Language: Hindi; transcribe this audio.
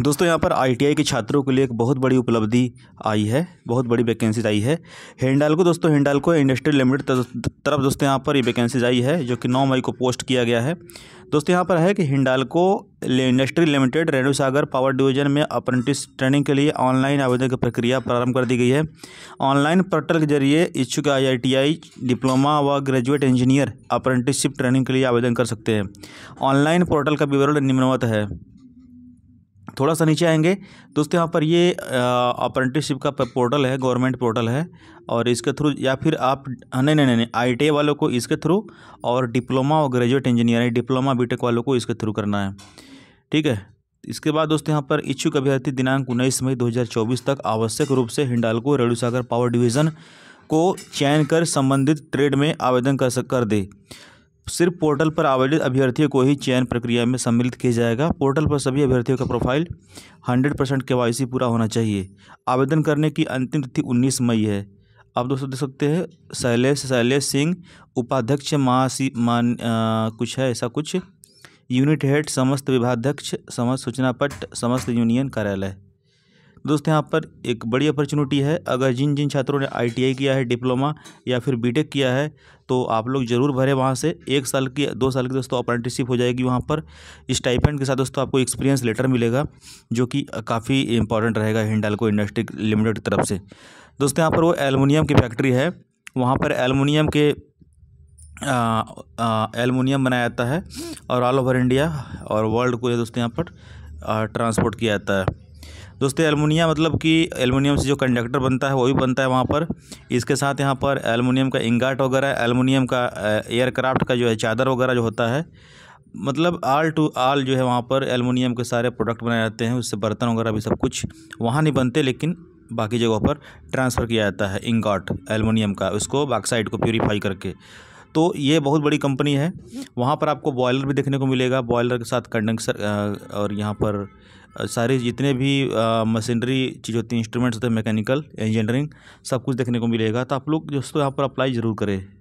दोस्तों यहाँ पर आईटीआई के छात्रों के लिए एक बहुत बड़ी उपलब्धि आई है बहुत बड़ी वैकेंसीज आई है हिंडालको दोस्तों हिंडालको इंडस्ट्री लिमिटेड तरफ दोस्तों यहाँ पर ये वैकेंसीज आई है जो कि नौ मई को पोस्ट किया गया है दोस्तों यहाँ पर है कि Hindalco industry limited Renu Sagar power division में अप्रेंटिस ट्रेनिंग के लिए ऑनलाइन आवेदन की प्रक्रिया प्रारंभ कर दी गई है ऑनलाइन पोर्टल के जरिए इच्छुक आईआईटीआई डिप्लोमा व ग्रेजुएट इंजीनियर अप्रेंटिसशिप ट्रेनिंग के लिए आवेदन कर सकते हैं ऑनलाइन पोर्टल का विवरण निम्नवत है थोड़ा सा नीचे आएंगे दोस्तों यहाँ पर ये अप्रेंटिसशिप का पोर्टल है गवर्नमेंट पोर्टल है और इसके थ्रू या फिर आप हाँ, नहीं नहीं नहीं आई टी e वालों को इसके थ्रू और डिप्लोमा और ग्रेजुएट इंजीनियरिंग डिप्लोमा बीटेक वालों को इसके थ्रू करना है ठीक है इसके बाद दोस्तों यहाँ पर इच्छुक अभ्यर्थी दिनांक उन्नीस मई चौबीस तक आवश्यक रूप से Hindalco Renusagar power division को चयन कर संबंधित ट्रेड में आवेदन कर सक कर दे सिर्फ पोर्टल पर आवेदित अभ्यर्थियों को ही चयन प्रक्रिया में सम्मिलित किया जाएगा पोर्टल पर सभी अभ्यर्थियों का प्रोफाइल 100 परसेंट के पूरा होना चाहिए आवेदन करने की अंतिम तिथि 19 मई है आप दोस्तों देख सकते हैं शैलेश शैलेश सिंह उपाध्यक्ष महासी मान आ, कुछ है ऐसा कुछ यूनिट हेड समस्त विभाध्यक्ष समस्त सूचनापट समस्त यूनियन कार्यालय दोस्तों यहाँ पर एक बड़ी अपॉर्चुनिटी है अगर जिन जिन छात्रों ने आईटीआई किया है डिप्लोमा या फिर बीटेक किया है तो आप लोग ज़रूर भरे वहाँ से एक साल की दो साल की दोस्तों अप्रेंटिसशिप हो जाएगी वहाँ पर इस टाइपेंट के साथ दोस्तों आपको एक्सपीरियंस लेटर मिलेगा जो कि काफ़ी इंपॉर्टेंट रहेगा हिंडालको इंडस्ट्री लिमिटेड की तरफ से दोस्तों यहाँ पर वो एलमिनियम की फैक्ट्री है वहाँ पर एलमिनियम के एलमिनियम बनाया जाता है और ऑल ओवर इंडिया और वर्ल्ड को दोस्तों यहाँ पर ट्रांसपोर्ट किया जाता है दोस्तों एलमुनिया मतलब कि एलमुनियम से जो कंडक्टर बनता है वो भी बनता है वहाँ पर इसके साथ यहाँ पर एलमुनियम का इंगाट वगैरह एलमुनियम का एयरक्राफ्ट का जो है चादर वगैरह जो होता है मतलब आल टू आल जो है वहाँ पर एलमुनियम के सारे प्रोडक्ट बनाए जाते हैं उससे बर्तन वगैरह भी सब कुछ वहाँ नहीं बनते लेकिन बाकी जगहों पर ट्रांसफ़र किया जाता है इंगाट एलमुनियम का उसको बाक्साइड को प्योरीफाई करके तो ये बहुत बड़ी कंपनी है वहाँ पर आपको बॉयलर भी देखने को मिलेगा बॉयलर के साथ कंडेंसर और यहाँ पर सारे जितने भी मशीनरी चीज़ होती है इंस्ट्रूमेंट्स होते हैं मैकेनिकल इंजीनियरिंग सब कुछ देखने को मिलेगा तो आप लोग दोस्तों यहाँ पर अप्लाई ज़रूर करें